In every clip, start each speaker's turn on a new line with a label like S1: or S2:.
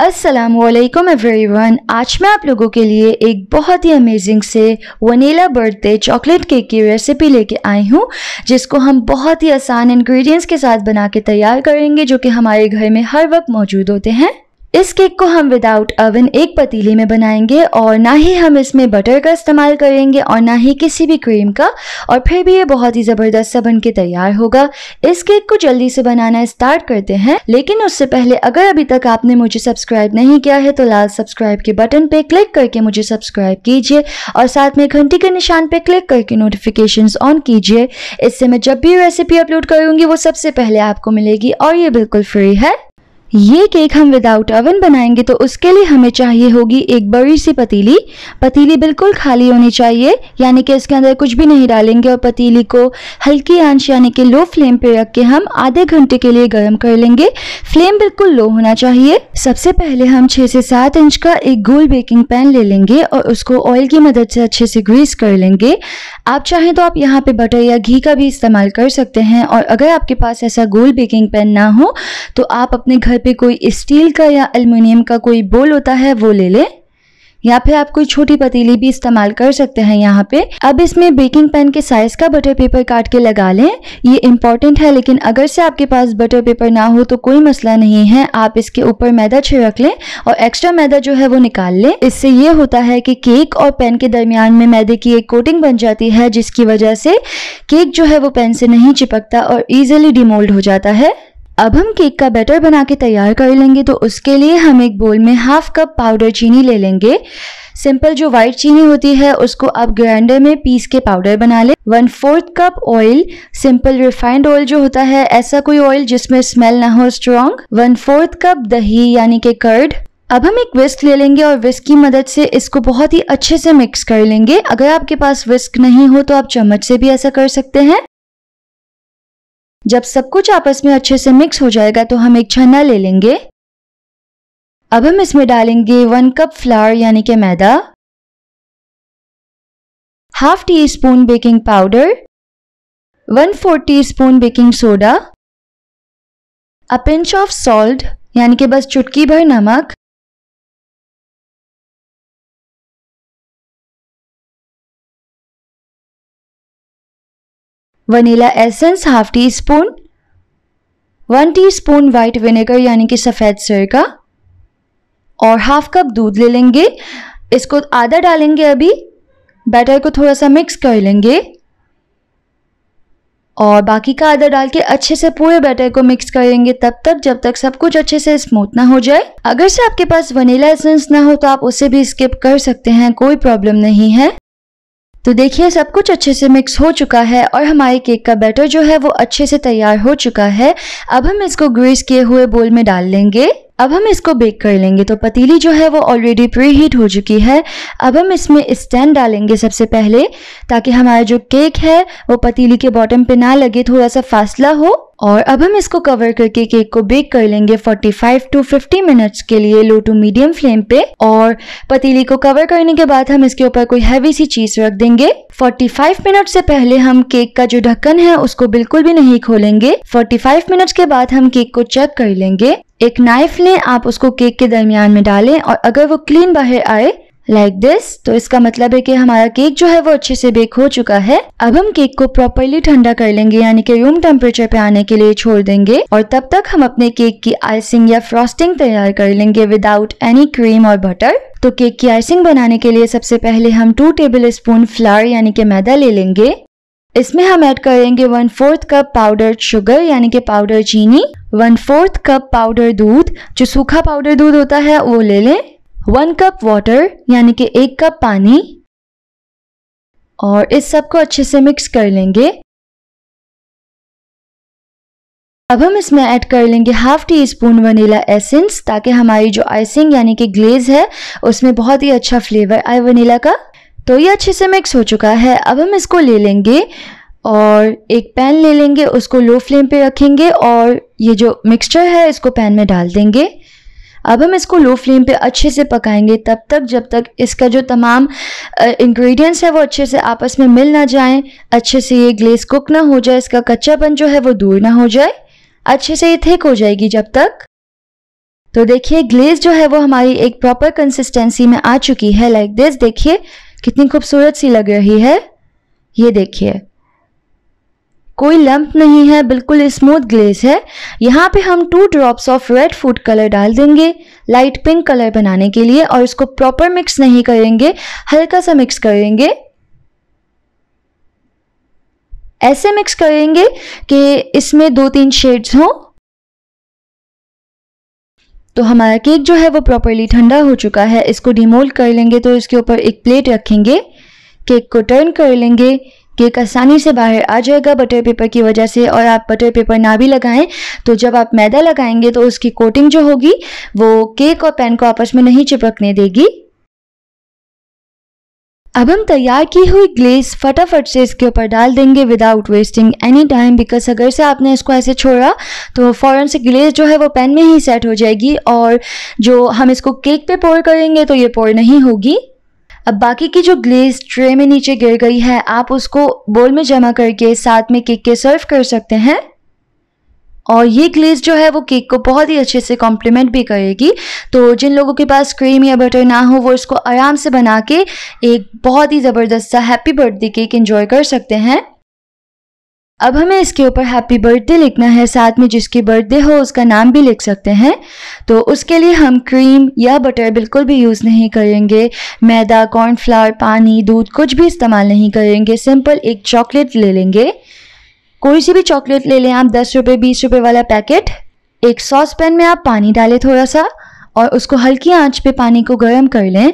S1: असलकम एवरीवन आज मैं आप लोगों के लिए एक बहुत ही अमेजिंग से वनीला बर्थडे चॉकलेट केक की रेसिपी लेके आई हूँ जिसको हम बहुत ही आसान इंग्रेडिएंट्स के साथ बना के तैयार करेंगे जो कि हमारे घर में हर वक्त मौजूद होते हैं इस केक को हम विदाउट अवन एक पतीले में बनाएंगे और ना ही हम इसमें बटर का इस्तेमाल करेंगे और ना ही किसी भी क्रीम का और फिर भी ये बहुत ही ज़बरदस्त सा बन के तैयार होगा इस केक को जल्दी से बनाना स्टार्ट करते हैं लेकिन उससे पहले अगर अभी तक आपने मुझे सब्सक्राइब नहीं किया है तो लाल सब्सक्राइब के बटन पर क्लिक करके मुझे सब्सक्राइब कीजिए और साथ में घंटी के निशान पर क्लिक करके नोटिफिकेशन ऑन कीजिए इससे मैं जब भी रेसिपी अपलोड करूँगी वो सबसे पहले आपको मिलेगी और ये बिल्कुल फ्री है ये केक हम विदाउट ओवन बनाएंगे तो उसके लिए हमें चाहिए होगी एक बड़ी सी पतीली पतीली बिल्कुल खाली होनी चाहिए यानी कि इसके अंदर कुछ भी नहीं डालेंगे और पतीली को हल्की आंच यानी कि लो फ्लेम पे रख के हम आधे घंटे के लिए गर्म कर लेंगे फ्लेम बिल्कुल लो होना चाहिए सबसे पहले हम छः से सात इंच का एक गोल बेकिंग पैन ले लेंगे और उसको ऑयल की मदद से अच्छे से ग्रीस कर लेंगे आप चाहें तो आप यहाँ पे बटर या घी का भी इस्तेमाल कर सकते हैं और अगर आपके पास ऐसा गोल बेकिंग पैन ना हो तो आप अपने घर पे कोई स्टील का या एल्युमिनियम का कोई बोल होता है वो ले लें या फिर आप कोई छोटी पतीली भी इस्तेमाल कर सकते हैं यहाँ पे अब इसमें बेकिंग पैन के साइज का बटर पेपर काट के लगा लें ये इम्पॉर्टेंट है लेकिन अगर से आपके पास बटर पेपर ना हो तो कोई मसला नहीं है आप इसके ऊपर मैदा छिड़क लें और एक्स्ट्रा मैदा जो है वो निकाल लें इससे ये होता है कि केक और पेन के दरमियान में मैदे की एक कोटिंग बन जाती है जिसकी वजह से केक जो है वो पेन से नहीं चिपकता और ईजिली डिमोल्ड हो जाता है अब हम केक का बैटर बना के तैयार कर लेंगे तो उसके लिए हम एक बोल में हाफ कप पाउडर चीनी ले लेंगे सिंपल जो व्हाइट चीनी होती है उसको आप ग्राइंडर में पीस के पाउडर बना लें one fourth cup oil simple refined oil जो होता है ऐसा कोई ऑयल जिसमें स्मेल ना हो स्ट्रॉन्ग वन फोर्थ कप दही यानी के कर्ड अब हम एक विस्क ले लेंगे और विस्क की मदद से इसको बहुत ही अच्छे से मिक्स कर लेंगे अगर आपके पास विस्क नहीं हो तो आप चम्मच से भी ऐसा कर सकते हैं जब सब कुछ आपस में अच्छे से मिक्स हो जाएगा तो हम एक छन्ना ले लेंगे अब हम इसमें डालेंगे वन कप फ्लावर यानी कि मैदा half teaspoon baking powder one four teaspoon baking soda a pinch of salt यानी कि बस चुटकी भर नमक vanilla essence half teaspoon one spoon white vinegar यानी कि सफ़ेद सिरका और हाफ कप दूध ले लेंगे इसको आधा डालेंगे अभी बैटर को थोड़ा सा मिक्स कर लेंगे और बाकी का आधा डाल के अच्छे से पूरे बैटर को मिक्स करेंगे तब तक जब तक सब कुछ अच्छे से स्मूथ ना हो जाए अगर से आपके पास वनीला एसेंस ना हो तो आप उसे भी स्किप कर सकते हैं कोई प्रॉब्लम नहीं है तो देखिए सब कुछ अच्छे से मिक्स हो चुका है और हमारे केक का बैटर जो है वो अच्छे से तैयार हो चुका है अब हम इसको ग्रीस किए हुए बोल में डाल लेंगे अब हम इसको बेक कर लेंगे तो पतीली जो है वो ऑलरेडी प्री हीट हो चुकी है अब हम इसमें स्टैंड डालेंगे सबसे पहले ताकि हमारा जो केक है वो पतीली के बॉटम पे ना लगे थोड़ा सा फासला हो और अब हम इसको कवर करके केक को बेक कर लेंगे 45 टू 50 मिनट्स के लिए लो टू मीडियम फ्लेम पे और पतीली को कवर करने के बाद हम इसके ऊपर कोई हैवी सी चीज रख देंगे 45 मिनट से पहले हम केक का जो ढक्कन है उसको बिल्कुल भी नहीं खोलेंगे 45 मिनट्स के बाद हम केक को चेक कर लेंगे एक नाइफ लें आप उसको केक के दरमियान में डालें और अगर वो क्लीन बाहर आए लाइक like दिस तो इसका मतलब है कि हमारा केक जो है वो अच्छे से बेक हो चुका है अब हम केक को प्रॉपरली ठंडा कर लेंगे यानी कि रूम टेम्परेचर पे आने के लिए छोड़ देंगे और तब तक हम अपने केक की आइसिंग या फ्रॉस्टिंग तैयार कर लेंगे विदाउट एनी क्रीम और बटर तो केक की आइसिंग बनाने के लिए सबसे पहले हम टू टेबल स्पून फ्लावर यानी कि मैदा ले लेंगे इसमें हम ऐड करेंगे one fourth cup powder sugar यानी कि पाउडर चीनी वन फोर्थ कप पाउडर दूध जो सूखा पाउडर दूध होता है वो ले लें वन कप वाटर यानी कि एक कप पानी और इस सब को अच्छे से मिक्स कर लेंगे अब हम इसमें ऐड कर लेंगे half teaspoon vanilla essence ताकि हमारी जो आइसिंग यानी कि ग्लेज है उसमें बहुत ही अच्छा फ्लेवर आए वनीला का तो ये अच्छे से मिक्स हो चुका है अब हम इसको ले लेंगे और एक पैन ले लेंगे उसको लो फ्लेम पे रखेंगे और ये जो मिक्सचर है इसको पैन में डाल देंगे अब हम इसको लो फ्लेम पे अच्छे से पकाएंगे तब तक जब तक इसका जो तमाम इंग्रेडिएंट्स है वो अच्छे से आपस में मिल ना जाए अच्छे से ये ग्लेस कुक ना हो जाए इसका कच्चापन जो है वो दूर ना हो जाए अच्छे से ये थिक हो जाएगी जब तक तो देखिए ग्लेस जो है वो हमारी एक प्रॉपर कंसिस्टेंसी में आ चुकी है लाइक दिस देखिए कितनी खूबसूरत सी लग रही है ये देखिए कोई लंप नहीं है बिल्कुल स्मूथ ग्लेस है यहाँ पे हम two drops of red food colour डाल देंगे लाइट पिंक कलर बनाने के लिए और इसको प्रॉपर मिक्स नहीं करेंगे हल्का सा मिक्स करेंगे ऐसे मिक्स करेंगे कि इसमें दो तीन शेड्स हों तो हमारा केक जो है वो प्रॉपरली ठंडा हो चुका है इसको डिमोल्ड कर लेंगे तो इसके ऊपर एक प्लेट रखेंगे केक को टर्न कर लेंगे केक आसानी से बाहर आ जाएगा बटर पेपर की वजह से और आप बटर पेपर ना भी लगाएं तो जब आप मैदा लगाएंगे तो उसकी कोटिंग जो होगी वो केक और पैन को आपस में नहीं चिपकने देगी अब हम तैयार की हुई ग्लेस फटाफट से इसके ऊपर डाल देंगे without wasting any time because अगर से आपने इसको ऐसे छोड़ा तो फ़ौरन से ग्लेस जो है वो पैन में ही सेट हो जाएगी और जो हम इसको केक पे पोर करेंगे तो ये पोर नहीं होगी अब बाकी की जो ग्लेज ट्रे में नीचे गिर गई है आप उसको बोल में जमा करके साथ में केक के सर्व कर सकते हैं और ये ग्लेज जो है वो केक को बहुत ही अच्छे से कॉम्प्लीमेंट भी करेगी तो जिन लोगों के पास क्रीम या बटर ना हो वो इसको आराम से बना के एक बहुत ही ज़बरदस्त सा हैप्पी बर्थडे केक इन्जॉय कर सकते हैं अब हमें इसके ऊपर हैप्पी बर्थडे लिखना है साथ में जिसकी बर्थडे हो उसका नाम भी लिख सकते हैं तो उसके लिए हम क्रीम या बटर बिल्कुल भी यूज़ नहीं करेंगे मैदा कॉर्नफ्लावर पानी दूध कुछ भी इस्तेमाल नहीं करेंगे सिंपल एक चॉकलेट ले लेंगे कोई सी भी चॉकलेट ले लें आप दस रुपये बीस रुपये वाला पैकेट एक सॉस पैन में आप पानी डालें थोड़ा सा और उसको हल्की आँच पर पानी को गर्म कर लें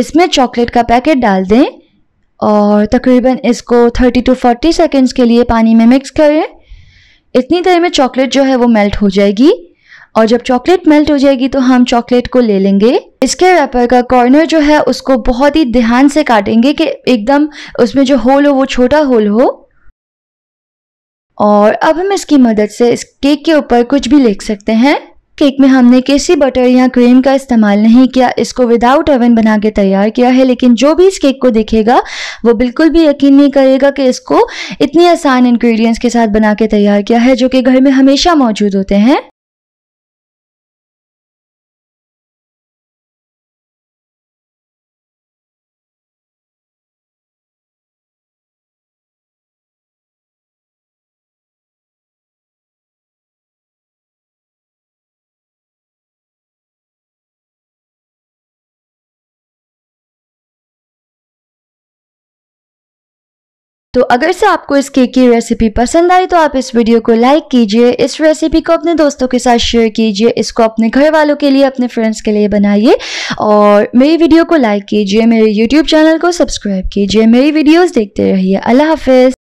S1: इसमें चॉकलेट का पैकेट डाल दें और तकरीबन इसको 30 टू 40 सेकेंड्स के लिए पानी में मिक्स करें इतनी देर में चॉकलेट जो है वो मेल्ट हो जाएगी और जब चॉकलेट मेल्ट हो जाएगी तो हम चॉकलेट को ले लेंगे इसके रैपर का कॉर्नर जो है उसको बहुत ही ध्यान से काटेंगे कि एकदम उसमें जो होल हो वो छोटा होल हो और अब हम इसकी मदद से इस केक के ऊपर कुछ भी लिख सकते हैं केक में हमने किसी बटर या क्रीम का इस्तेमाल नहीं किया इसको विदाउट ओवन बना के तैयार किया है लेकिन जो भी इस केक को देखेगा वो बिल्कुल भी यकीन नहीं करेगा कि इसको इतनी आसान इन्ग्रीडियंट्स के साथ बना के तैयार किया है जो कि घर में हमेशा मौजूद होते हैं तो अगर से आपको इस केक की रेसिपी पसंद आई तो आप इस वीडियो को लाइक कीजिए इस रेसिपी को अपने दोस्तों के साथ शेयर कीजिए इसको अपने घर वालों के लिए अपने फ्रेंड्स के लिए बनाइए और मेरी वीडियो को लाइक कीजिए मेरे यूट्यूब चैनल को सब्सक्राइब कीजिए मेरी वीडियोस देखते रहिए अल्लाह हाफिज़